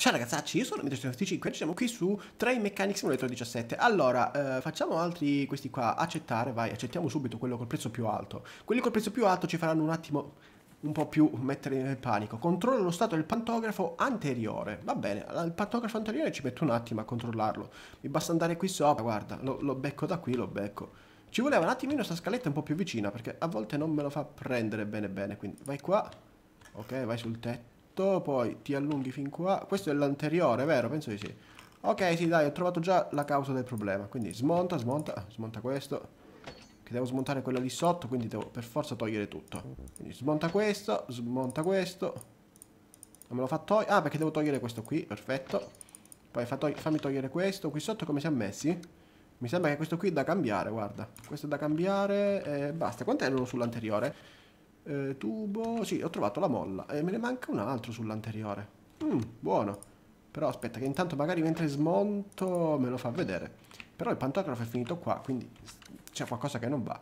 Ciao ragazzacci, io sono Mito75 e siamo qui su Train Mechanics Simulator 17. Allora, eh, facciamo altri questi qua, accettare, vai, accettiamo subito quello col prezzo più alto. Quelli col prezzo più alto ci faranno un attimo un po' più mettere nel panico. Controllo lo stato del pantografo anteriore. Va bene, il pantografo anteriore ci metto un attimo a controllarlo. Mi basta andare qui sopra, guarda, lo, lo becco da qui, lo becco. Ci voleva un attimino sta scaletta un po' più vicina perché a volte non me lo fa prendere bene bene, quindi vai qua. Ok, vai sul tetto questo, poi ti allunghi fin qua. Questo è l'anteriore, vero? Penso di sì. Ok, sì, dai, ho trovato già la causa del problema. Quindi smonta, smonta, smonta questo. Che devo smontare quella lì sotto, quindi devo per forza togliere tutto. Quindi smonta questo, smonta questo. Non me lo fa togliere. Ah, perché devo togliere questo qui, perfetto. Poi fa tog fammi togliere questo. Qui sotto come si è messi? Mi sembra che questo qui è da cambiare, guarda. Questo è da cambiare e eh, basta. Quanto erano sull'anteriore? Eh, tubo, sì, ho trovato la molla. E eh, me ne manca un altro sull'anteriore. Mm, buono. Però aspetta che intanto magari mentre smonto me lo fa vedere. Però il pantografo è finito qua, quindi c'è qualcosa che non va.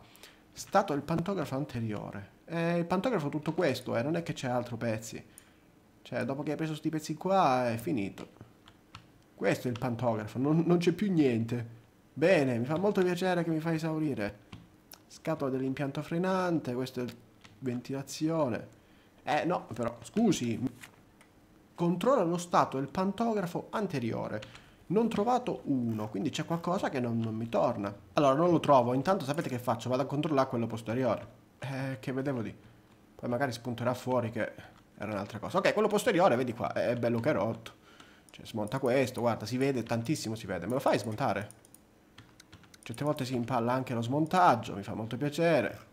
Stato del pantografo anteriore. Eh, il pantografo tutto questo, eh, non è che c'è altro pezzi. Cioè, dopo che hai preso questi pezzi qua è finito. Questo è il pantografo, non, non c'è più niente. Bene, mi fa molto piacere che mi fai esaurire. Scatola dell'impianto frenante, questo è il ventilazione. Eh no, però, scusi. Controlla lo stato del pantografo anteriore. Non trovato uno, quindi c'è qualcosa che non, non, mi torna. Allora, non lo trovo. Intanto sapete che faccio? Vado a controllare quello posteriore. Eh, che vedevo di... Poi magari spunterà fuori che era un'altra cosa. Ok, quello posteriore, vedi qua, è bello che è rotto. Cioè, smonta questo, guarda, si vede, tantissimo si vede. Me lo fai smontare? Certe volte si impalla anche lo smontaggio, mi fa molto piacere.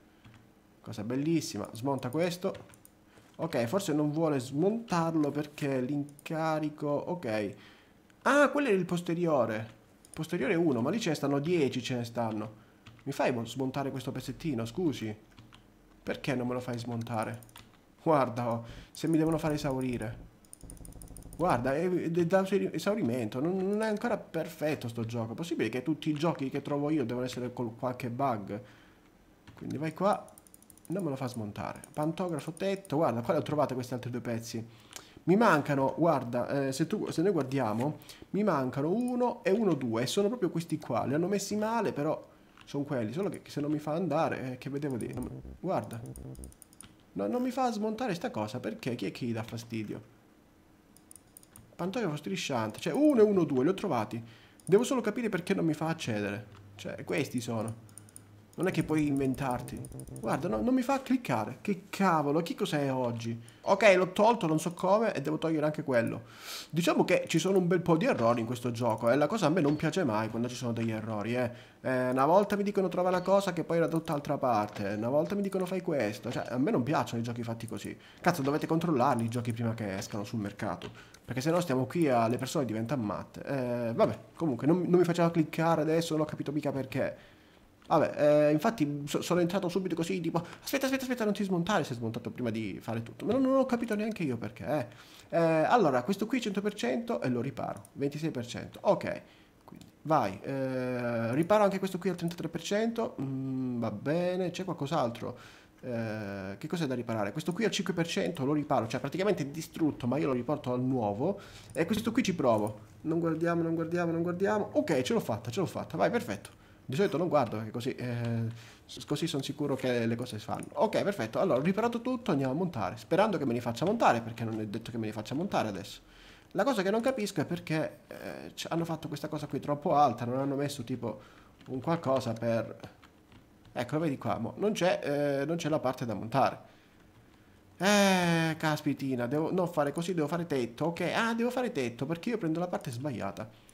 Cosa bellissima. Smonta questo. Ok, forse non vuole smontarlo perché l'incarico... Ok. Ah, quello è il posteriore. Posteriore 1, ma lì ce ne stanno 10, ce ne stanno. Mi fai smontare questo pezzettino, scusi? Perché non me lo fai smontare? Guarda, oh, se mi devono far esaurire. Guarda, è, è da esaurimento, non, non, è ancora perfetto sto gioco. Possibile che tutti i giochi che trovo io devono essere con qualche bug? Quindi vai qua, non me lo fa smontare. Pantografo tetto, guarda, qua le ho trovate questi altri due pezzi. Mi mancano, guarda, eh, se, tu, se, noi guardiamo, mi mancano uno e uno due, e sono proprio questi qua. Li hanno messi male, però sono quelli, solo che se non mi fa andare, eh, che vedevo di... guarda, no, non mi fa smontare sta cosa, perché? Chi è che gli dà fastidio? Pantografo strisciante, cioè uno e uno due, li ho trovati. Devo solo capire perché non mi fa accedere. Cioè, questi sono. Non è che puoi inventarti. Guarda, no, non mi fa cliccare. Che cavolo, chi cos'è oggi? Ok, l'ho tolto, non so come, e devo togliere anche quello. Diciamo che ci sono un bel po' di errori in questo gioco, e eh? la cosa a me non piace mai quando ci sono degli errori, eh. eh una volta mi dicono trova una cosa che poi era tutt'altra parte, una volta mi dicono fai questo, cioè a me non piacciono i giochi fatti così. Cazzo, dovete controllarli i giochi prima che escano sul mercato, perché se no stiamo qui a... le persone diventano matte. Eh, vabbè, comunque, non, non mi faceva cliccare adesso, non ho capito mica perché. Vabbè, eh, infatti so, sono entrato subito così, tipo, aspetta, aspetta, aspetta, non ti smontare, sei smontato prima di fare tutto. Ma non, non ho capito neanche io perché. Eh, eh allora, questo qui 100% e lo riparo, 26%, ok. Quindi, vai, eh, riparo anche questo qui al 33%, mm, va bene, c'è qualcos'altro. Eh, che cos'è da riparare? Questo qui al 5% lo riparo, cioè praticamente è distrutto, ma io lo riporto al nuovo. E questo qui ci provo. Non guardiamo, non guardiamo, non guardiamo. Ok, ce l'ho fatta, ce l'ho fatta, vai, perfetto. Di solito non guardo perché così, eh, così sono sicuro che le cose si fanno. Ok, perfetto. Allora, ho riparato tutto, andiamo a montare. Sperando che me li faccia montare, perché non è detto che me li faccia montare adesso. La cosa che non capisco è perché eh, hanno fatto questa cosa qui troppo alta, non hanno messo tipo un qualcosa per... Ecco, vedi qua, mo. non c'è eh, la parte da montare. Eh, caspitina, devo non fare così, devo fare tetto, ok? Ah, devo fare tetto perché io prendo la parte sbagliata.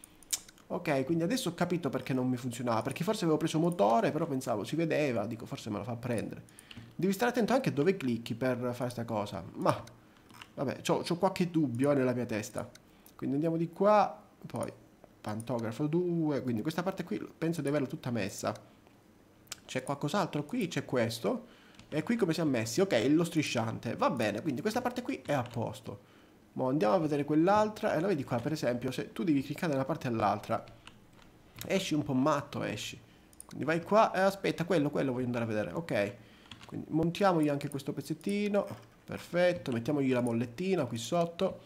Ok, quindi adesso ho capito perché non mi funzionava, perché forse avevo preso motore, però pensavo si vedeva, dico forse me lo fa prendere. Devi stare attento anche dove clicchi per fare questa cosa, ma vabbè, ho qualche dubbio eh, nella mia testa. Quindi andiamo di qua, poi pantografo 2, quindi questa parte qui penso di averla tutta messa. C'è qualcos'altro qui, c'è questo, e qui come siamo messi? Ok, lo strisciante, va bene, quindi questa parte qui è a posto. Boh, andiamo a vedere quell'altra. E la vedi qua, per esempio, se tu devi cliccare da una parte all'altra, esci un po' matto, esci. Quindi vai qua, eh, aspetta, quello, quello voglio andare a vedere. Ok, quindi montiamogli anche questo pezzettino. Perfetto, mettiamogli la mollettina qui sotto.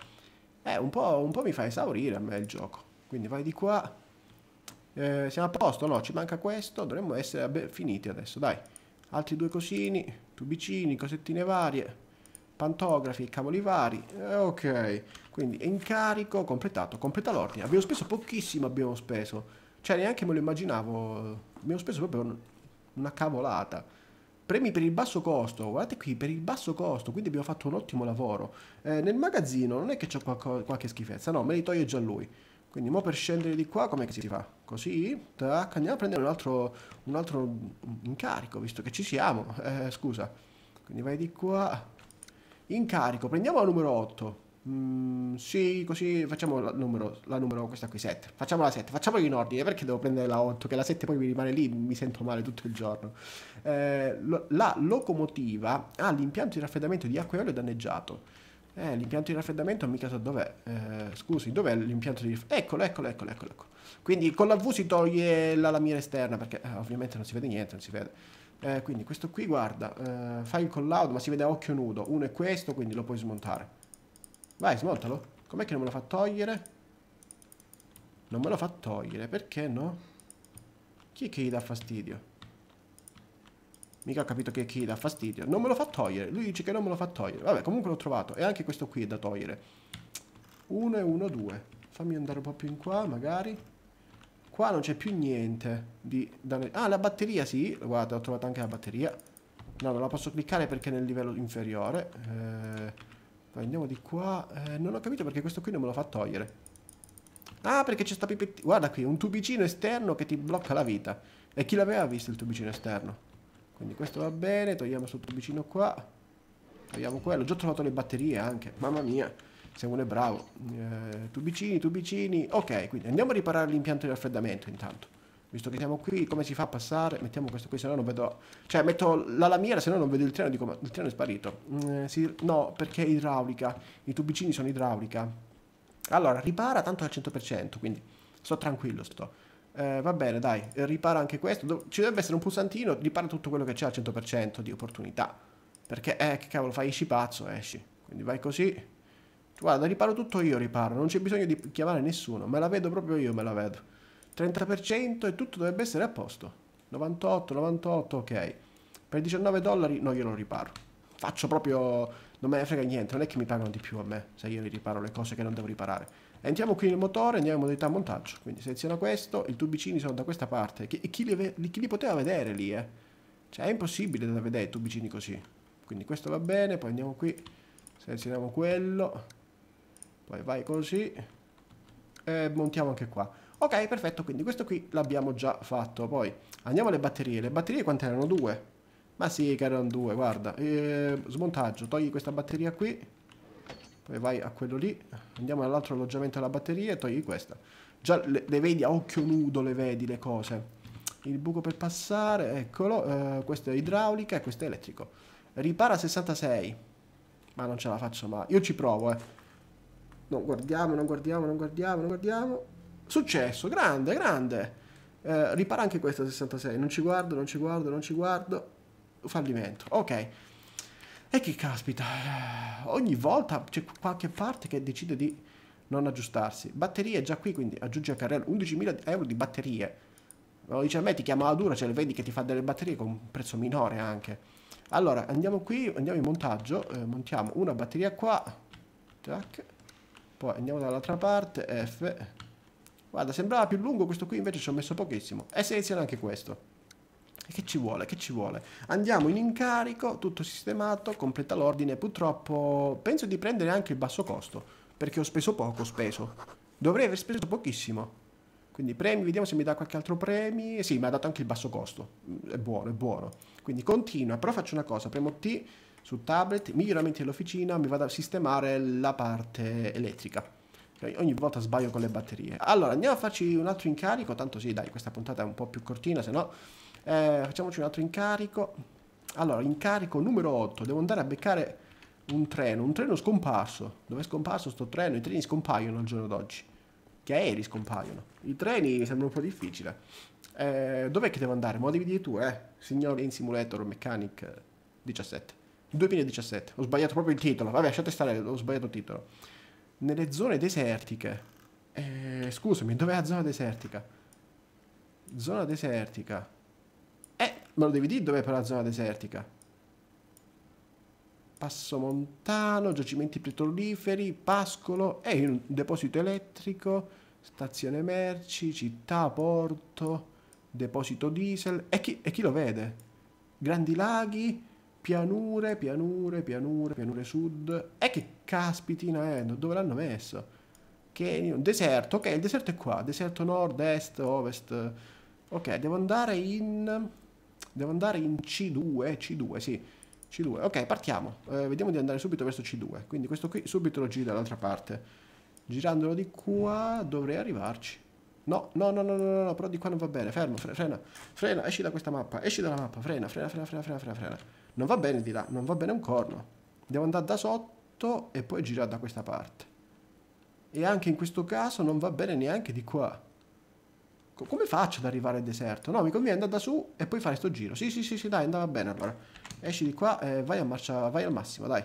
Eh, un po', un po' mi fa esaurire a me il gioco. Quindi vai di qua. Eh, siamo a posto, no? Ci manca questo. Dovremmo essere finiti adesso, dai. Altri due cosini, tubicini, cosettine varie pantografi, cavoli vari, eh, ok, quindi incarico completato, completa l'ordine, abbiamo speso pochissimo, abbiamo speso, cioè neanche me lo immaginavo, abbiamo speso proprio una cavolata, premi per il basso costo, guardate qui, per il basso costo, quindi abbiamo fatto un ottimo lavoro, eh, nel magazzino non è che c'è qualche schifezza, no, me li toglie già lui, quindi mo per scendere di qua com'è che si fa? Così? Tac, andiamo a prendere un altro, un altro incarico, visto che ci siamo. Eh, scusa. Quindi vai di qua. Incarico, prendiamo la numero 8. Mm, sì, così facciamo la numero, la numero, questa qui 7. Facciamo la 7, facciamola in ordine perché devo prendere la 8, che la 7 poi mi rimane lì, mi sento male tutto il giorno. Eh, lo, la locomotiva ha ah, l'impianto di raffreddamento di acqua e olio danneggiato. Eh, l'impianto di raffreddamento mica so dov'è. Eh, scusi, dov'è l'impianto di raffreddamento? Eccolo, eccolo, eccolo, eccolo, ecco. Quindi con la V si toglie la lamiera esterna perché eh, ovviamente non si vede niente, non si vede. Eh, quindi questo qui, guarda, eh, fai il collaudo, ma si vede a occhio nudo. Uno è questo, quindi lo puoi smontare. Vai, smontalo. Com'è che non me lo fa togliere? Non me lo fa togliere, perché no? Chi è che gli dà fastidio? Mica ho capito che chi dà fastidio. Non me lo fa togliere. Lui dice che non me lo fa togliere. Vabbè, comunque l'ho trovato. E anche questo qui è da togliere. 1 e 1, 2. Fammi andare un po' più in qua, magari. Qua non c'è più niente di danno... Ah, la batteria, sì. Guarda, ho trovato anche la batteria. No, non la posso cliccare perché è nel livello inferiore. Eh, poi andiamo di qua. Eh, non ho capito perché questo qui non me lo fa togliere. Ah, perché c'è sta pipetti... Guarda qui, un tubicino esterno che ti blocca la vita. E chi l'aveva visto il tubicino esterno? Quindi questo va bene, togliamo questo tubicino qua. Togliamo quello. ho Già trovato le batterie anche. Mamma mia se vuole è bravo. Eh, tubicini, tubicini. Ok, quindi andiamo a riparare l'impianto di raffreddamento intanto. Visto che siamo qui, come si fa a passare? Mettiamo questo qui, se no non vedo... Cioè, metto la lamiera, se no non vedo il treno, dico, ma il treno è sparito. Mm, eh, si... No, perché è idraulica. I tubicini sono idraulica. Allora, ripara tanto al 100%, quindi sto tranquillo, sto... Eh, va bene, dai, ripara anche questo. Ci deve essere un pulsantino, ripara tutto quello che c'è al 100% di opportunità. Perché, eh, che cavolo, fai esci pazzo, esci. Quindi vai così, Guarda, riparo tutto io, riparo, non c'è bisogno di chiamare nessuno, me la vedo proprio io, me la vedo. 30% e tutto dovrebbe essere a posto. 98, 98, ok. Per 19 dollari no, io non riparo. Faccio proprio... Non me ne frega niente, non è che mi pagano di più a me se io riparo le cose che non devo riparare. Entriamo qui nel motore, andiamo in modalità montaggio. Quindi seleziona questo, i tubicini sono da questa parte. Chi, chi, li, chi li poteva vedere lì, eh? Cioè è impossibile da vedere i tubicini così. Quindi questo va bene, poi andiamo qui, selezioniamo quello poi vai così e montiamo anche qua ok perfetto quindi questo qui l'abbiamo già fatto poi andiamo alle batterie le batterie quante erano? due? ma sì che erano due guarda e, smontaggio togli questa batteria qui poi vai a quello lì andiamo all'altro alloggiamento della batteria e togli questa già le, le, vedi a occhio nudo le vedi le cose il buco per passare eccolo eh, questo è idraulica e questo è elettrico ripara 66 ma non ce la faccio mai io ci provo eh non guardiamo, non guardiamo, non guardiamo, non guardiamo. Successo, grande, grande. Eh, ripara anche questa 66, non ci guardo, non ci guardo, non ci guardo. Fallimento, ok. E che caspita, ogni volta c'è qualche parte che decide di non aggiustarsi. Batterie già qui, quindi aggiungi a carrello 11.000 euro di batterie. Lo dice a me, ti chiama la dura, cioè vedi che ti fa delle batterie con un prezzo minore anche. Allora, andiamo qui, andiamo in montaggio, eh, montiamo una batteria qua, tac, poi andiamo dall'altra parte F guarda sembrava più lungo questo qui invece ci ho messo pochissimo e seleziona anche questo e che ci vuole che ci vuole andiamo in incarico tutto sistemato completa l'ordine purtroppo penso di prendere anche il basso costo perché ho speso poco speso dovrei aver speso pochissimo quindi premi, vediamo se mi dà qualche altro premio. Sì, mi ha dato anche il basso costo. Mm, è buono, è buono. Quindi continua, però faccio una cosa, premo T su tablet, miglioramenti dell'officina, mi vado a sistemare la parte elettrica. Ogni volta sbaglio con le batterie. Allora, andiamo a farci un altro incarico. Tanto sì, dai, questa puntata è un po' più cortina, se no... Eh, facciamoci un altro incarico. Allora, incarico numero 8. Devo andare a beccare un treno. Un treno scomparso. Dove è scomparso sto treno? I treni scompaiono al giorno d'oggi. Gli aerei scompaiono. I treni mi sembra un po' difficile. Eh, dov'è che devo andare? Mo' devi dire tu, eh. signor in Simulator Mechanic 17. 2017, ho sbagliato proprio il titolo, vabbè lasciate stare, ho sbagliato il titolo. Nelle zone desertiche, eh, scusami, dov'è la zona desertica? Zona desertica. Eh, me lo devi dire dov'è per la zona desertica? Passo Montano, giacimenti petroliferi, pascolo, e un deposito elettrico, stazione merci, città, porto, deposito diesel. E chi, e chi lo vede? Grandi laghi, pianure, pianure, pianure, pianure sud. E che caspitina è? Eh, dove l'hanno messo? Che deserto, ok, il deserto è qua, deserto nord, est, ovest. Ok, devo andare in devo andare in C2, C2, sì. C2. Ok, partiamo. Eh, vediamo di andare subito verso C2. Quindi questo qui subito lo giro dall'altra parte. Girandolo di qua dovrei arrivarci. No, no, no, no, no, no, però di qua non va bene. Fermo, frena, frena, esci da questa mappa, esci dalla mappa, frena, frena, frena, frena, frena, frena. frena non va bene di là, non va bene un corno. Devo andare da sotto e poi girare da questa parte. E anche in questo caso non va bene neanche di qua. Come faccio ad arrivare al deserto? No, mi conviene andare da su e poi fare sto giro. Sì, sì, sì, sì, dai, andava bene allora. Esci di qua e vai, a marcia, vai al massimo, dai.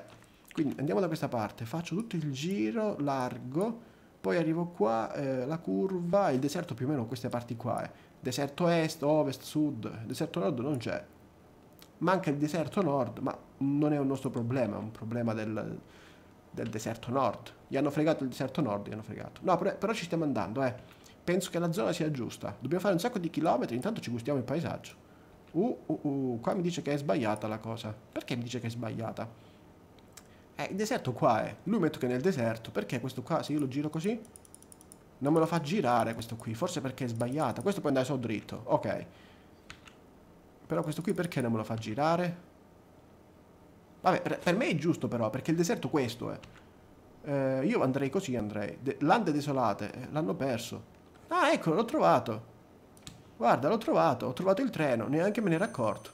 Quindi andiamo da questa parte, faccio tutto il giro largo, poi arrivo qua, eh, la curva, il deserto più o meno queste parti qua. Eh. Deserto est, ovest, sud, deserto nord non c'è, manca il deserto nord, ma non è un nostro problema, è un problema del, del deserto nord. Gli hanno fregato il deserto nord, gli hanno fregato. No, però, però ci stiamo andando, eh. Penso che la zona sia giusta. Dobbiamo fare un sacco di chilometri, intanto ci gustiamo il paesaggio. Uh, uh, uh, qua mi dice che è sbagliata la cosa. Perché mi dice che è sbagliata? Eh, il deserto qua è. Lui metto che è nel deserto. Perché questo qua, se io lo giro così, non me lo fa girare questo qui. Forse perché è sbagliata. Questo può andare solo dritto. Ok. Però questo qui perché non me lo fa girare? Vabbè, per me è giusto però, perché il deserto è questo è. Eh. eh, io andrei così, andrei. De Lande desolate, eh, l'hanno perso. Ah, ecco, l'ho trovato. Guarda, l'ho trovato, ho trovato il treno, neanche me ne ero accorto.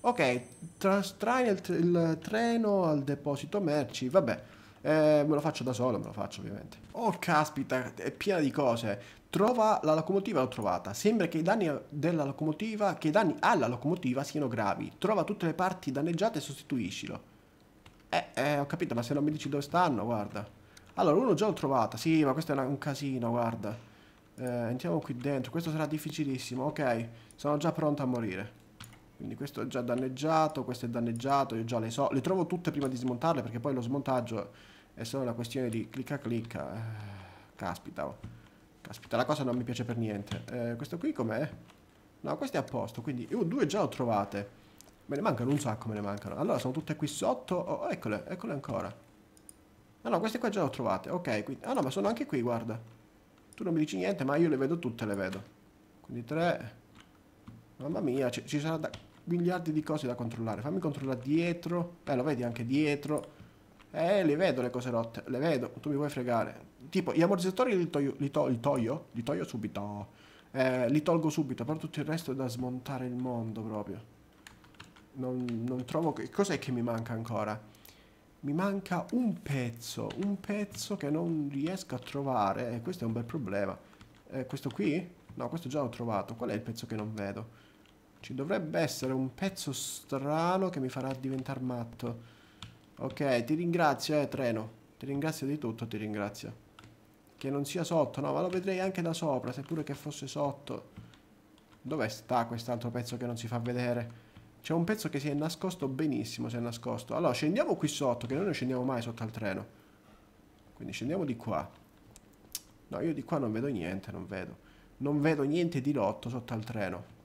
Ok, trastraina il, il treno al deposito merci, vabbè. Eh, me lo faccio da solo, me lo faccio ovviamente. Oh caspita, è piena di cose. Trova la locomotiva, l'ho trovata. Sembra che i danni della locomotiva, che i danni alla locomotiva siano gravi. Trova tutte le parti danneggiate e sostituiscilo. Eh, eh, ho capito, ma se non mi dici dove stanno, guarda. Allora, uno già l'ho trovata. Sì, ma questo è una, un casino, guarda. Eh, entriamo qui dentro. Questo sarà difficilissimo. Ok, sono già pronto a morire. Quindi questo è già danneggiato, questo è danneggiato, io già le so. Le trovo tutte prima di smontarle perché poi lo smontaggio è solo una questione di clicca clicca. Eh, caspita, oh. caspita, la cosa non mi piace per niente. Eh, questo qui com'è? No, questo è a posto, quindi io due già ho trovate. Me ne mancano un sacco, me ne mancano. Allora, sono tutte qui sotto. Oh, oh eccole, eccole ancora. Ah no, queste qua già le ho trovate. Ok, quindi... Ah no, ma sono anche qui, guarda. Tu non mi dici niente, ma io le vedo tutte, le vedo. Quindi tre... Mamma mia, ci, ci sarà da miliardi di cose da controllare. Fammi controllare dietro. Beh, lo vedi anche dietro. Eh, le vedo le cose rotte. Le vedo. Tu mi vuoi fregare. Tipo, gli ammortizzatori li toglio. Li, to li toglio? Li toglio subito. Eh, li tolgo subito. Però tutto il resto è da smontare il mondo proprio. Non, non trovo... Cos'è che mi manca ancora? Mi manca un pezzo. Un pezzo che non riesco a trovare. E eh, questo è un bel problema. Eh, questo qui? No, questo già l'ho trovato. Qual è il pezzo che non vedo? Ci dovrebbe essere un pezzo strano che mi farà diventare matto. Ok, ti ringrazio, eh, treno. Ti ringrazio di tutto, ti ringrazio. Che non sia sotto, no, ma lo vedrei anche da sopra, seppure che fosse sotto. Dove sta quest'altro pezzo che non si fa vedere? C'è un pezzo che si è nascosto benissimo, si è nascosto. Allora, scendiamo qui sotto, che noi non scendiamo mai sotto al treno. Quindi scendiamo di qua. No, io di qua non vedo niente, non vedo. Non vedo niente di lotto sotto al treno.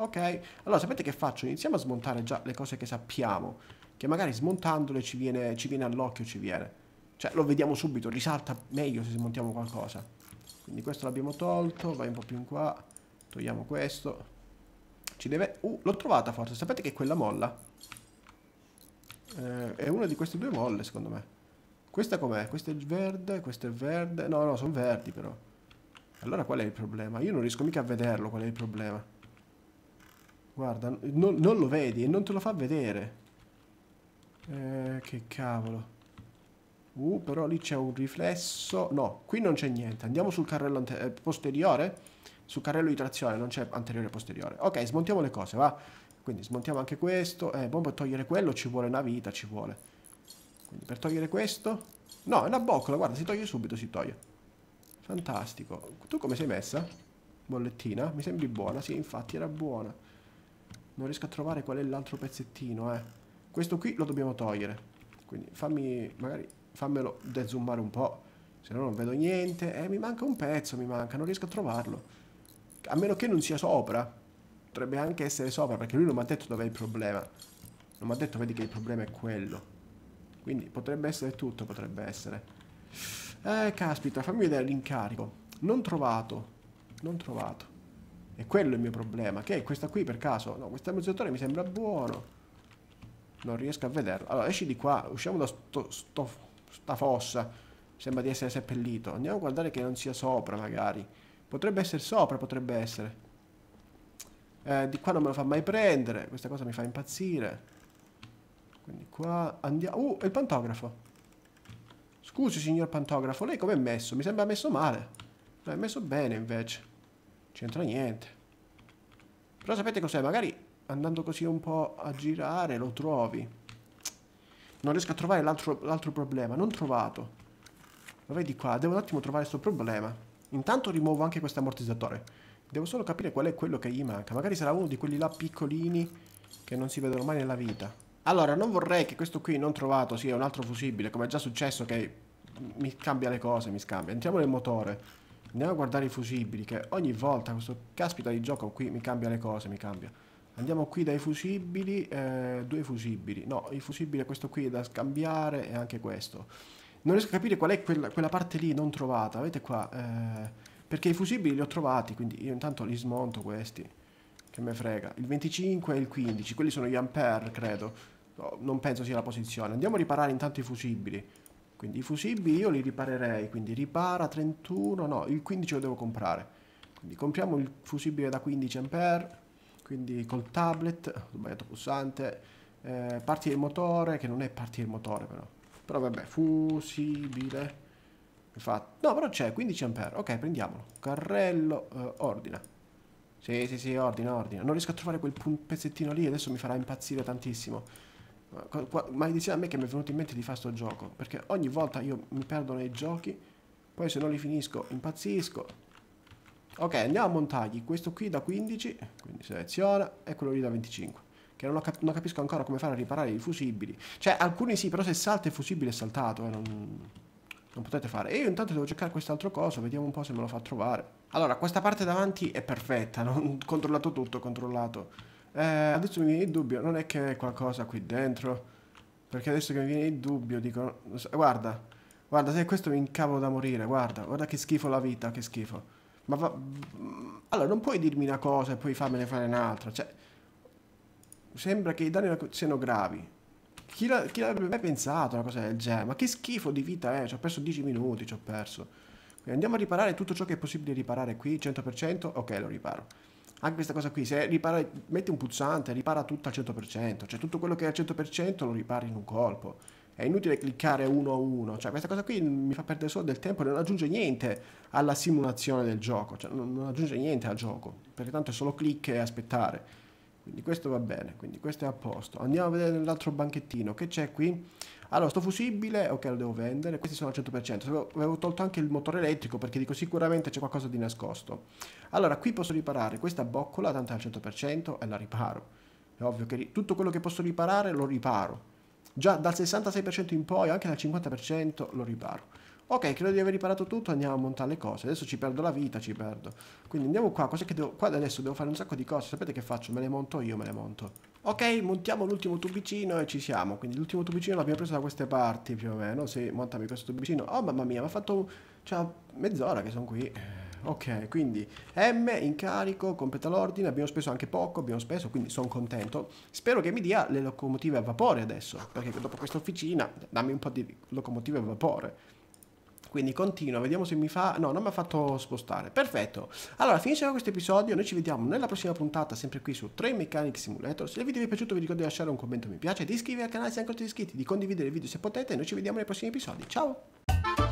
Ok, allora sapete che faccio? Iniziamo a smontare già le cose che sappiamo, che magari smontandole ci viene, ci viene all'occhio, ci viene. Cioè, lo vediamo subito, risalta meglio se smontiamo qualcosa. Quindi questo l'abbiamo tolto, vai un po' più in qua, togliamo questo. Ci deve... Uh, l'ho trovata forse, sapete che è quella molla? Eh, è una di queste due molle, secondo me. Questa com'è? Questo è verde, questo è verde. No, no, sono verdi però. Allora qual è il problema? Io non riesco mica a vederlo qual è il problema. Guarda, non, non lo vedi e non te lo fa vedere. Eh, che cavolo. Uh, però lì c'è un riflesso. No, qui non c'è niente. Andiamo sul carrello eh, posteriore. Sul carrello di trazione, non c'è anteriore e posteriore. Ok, smontiamo le cose, va. Quindi smontiamo anche questo. Eh, bomba per togliere quello ci vuole una vita, ci vuole. Quindi per togliere questo... No, è una boccola, guarda, si toglie subito, si toglie. Fantastico. Tu come sei messa? Bollettina? Mi sembri buona. Sì, infatti era buona. Non riesco a trovare qual è l'altro pezzettino, eh. Questo qui lo dobbiamo togliere. Quindi fammi, magari, fammelo dezoomare un po'. Se no non vedo niente. Eh, mi manca un pezzo, mi manca. Non riesco a trovarlo. A meno che non sia sopra. Potrebbe anche essere sopra, perché lui non mi ha detto dov'è il problema. Non mi ha detto, vedi, che il problema è quello. Quindi potrebbe essere tutto, potrebbe essere. Eh, caspita, fammi vedere l'incarico. Non trovato. Non trovato. E quello è il mio problema, che è questa qui per caso. No, questo ammazzatori mi sembra buono. Non riesco a vederlo. Allora, esci di qua, usciamo da sto, sto, sta fossa. Sembra di essere seppellito. Andiamo a guardare che non sia sopra, magari. Potrebbe essere sopra, potrebbe essere. Eh, di qua non me lo fa mai prendere. Questa cosa mi fa impazzire. Quindi qua andiamo... Uh, il pantografo. Scusi, signor pantografo, lei com'è messo? Mi sembra messo male. No, è messo bene, invece. C'entra niente. Però sapete cos'è? Magari andando così un po' a girare lo trovi. Non riesco a trovare l'altro problema. Non trovato. Lo vedi qua? Devo un attimo trovare questo problema. Intanto rimuovo anche questo ammortizzatore. Devo solo capire qual è quello che gli manca. Magari sarà uno di quelli là piccolini che non si vedono mai nella vita. Allora, non vorrei che questo qui non trovato sia un altro fusibile, come è già successo che mi cambia le cose, mi scambia. Entriamo nel motore. Andiamo a guardare i fusibili, che ogni volta questo caspita di gioco qui mi cambia le cose, mi cambia. Andiamo qui dai fusibili, eh, due fusibili. No, il fusibile questo qui è da scambiare e anche questo. Non riesco a capire qual è quella, quella parte lì non trovata, vedete qua. Eh, perché i fusibili li ho trovati, quindi io intanto li smonto questi. Che me frega. Il 25 e il 15, quelli sono gli ampere, credo. No, non penso sia la posizione. Andiamo a riparare intanto i fusibili. Quindi i fusibili io li riparerei, quindi ripara 31, no, il 15 lo devo comprare. Quindi compriamo il fusibile da 15 ampere, quindi col tablet, ho sbagliato pulsante, eh, parti del motore, che non è parti del motore però. Però vabbè, fusibile. Infatti, no, però c'è 15 ampere. Ok, prendiamolo. Carrello, eh, ordina. Sì, sì, sì, ordina, ordina. Non riesco a trovare quel pezzettino lì, adesso mi farà impazzire tantissimo. Maledizia a me che mi è venuto in mente di fare sto gioco, perché ogni volta io mi perdo nei giochi, poi se non li finisco impazzisco. Ok, andiamo a montagli, questo qui da 15, quindi seleziona, e quello lì da 25. Che non, cap non capisco ancora come fare a riparare i fusibili. Cioè, alcuni sì, però se salta il fusibile è saltato, eh, non non potete fare. E io intanto devo cercare quest'altro coso, vediamo un po' se me lo fa trovare. Allora, questa parte davanti è perfetta, ho controllato tutto, ho controllato eh, adesso mi viene il dubbio, non è che è qualcosa qui dentro. Perché adesso che mi viene il dubbio, dico... Guarda, guarda, se questo mi incavo da morire, guarda, guarda che schifo la vita, che schifo. Ma va... Allora, non puoi dirmi una cosa e poi farmene fare un'altra, cioè... Sembra che i danni siano gravi. Chi, l'avrebbe mai pensato una cosa del genere? Ma che schifo di vita è? Ci ho perso 10 minuti, ci ho perso. Quindi andiamo a riparare tutto ciò che è possibile riparare qui, 100%, ok, lo riparo anche questa cosa qui, se ripara, metti un puzzante, ripara tutto al 100%, cioè tutto quello che è al 100% lo ripari in un colpo. È inutile cliccare uno a uno, cioè questa cosa qui mi fa perdere solo del tempo e non aggiunge niente alla simulazione del gioco, cioè non, non aggiunge niente al gioco, perché tanto è solo clic e aspettare. Quindi questo va bene, quindi questo è a posto. Andiamo a vedere nell'altro banchettino, che c'è qui? allora sto fusibile ok lo devo vendere questi sono al 100% avevo tolto anche il motore elettrico perché dico sicuramente c'è qualcosa di nascosto allora qui posso riparare questa boccola tanto è al 100% e la riparo è ovvio che tutto quello che posso riparare lo riparo già dal 66% in poi anche dal 50% lo riparo Ok, credo di aver riparato tutto, andiamo a montare le cose. Adesso ci perdo la vita, ci perdo. Quindi andiamo qua, cos'è che devo... Qua adesso devo fare un sacco di cose. Sapete che faccio? Me le monto io, me le monto. Ok, montiamo l'ultimo tubicino e ci siamo. Quindi l'ultimo tubicino l'abbiamo preso da queste parti più o meno. Sì, montami questo tubicino. Oh mamma mia, mi ha fatto cioè, mezz'ora che sono qui. Eh, ok, quindi M, incarico, completa l'ordine, abbiamo speso anche poco, abbiamo speso, quindi sono contento. Spero che mi dia le locomotive a vapore adesso, perché dopo questa officina dammi un po' di locomotive a vapore. Quindi continua, vediamo se mi fa... No, non mi ha fatto spostare. Perfetto. Allora, finisce questo episodio. Noi ci vediamo nella prossima puntata, sempre qui su 3 Mechanic Simulator. Se il video vi è piaciuto vi ricordo di lasciare un commento mi piace, di iscrivervi al canale se ancora siete iscritti, di condividere il video se potete e noi ci vediamo nei prossimi episodi. Ciao!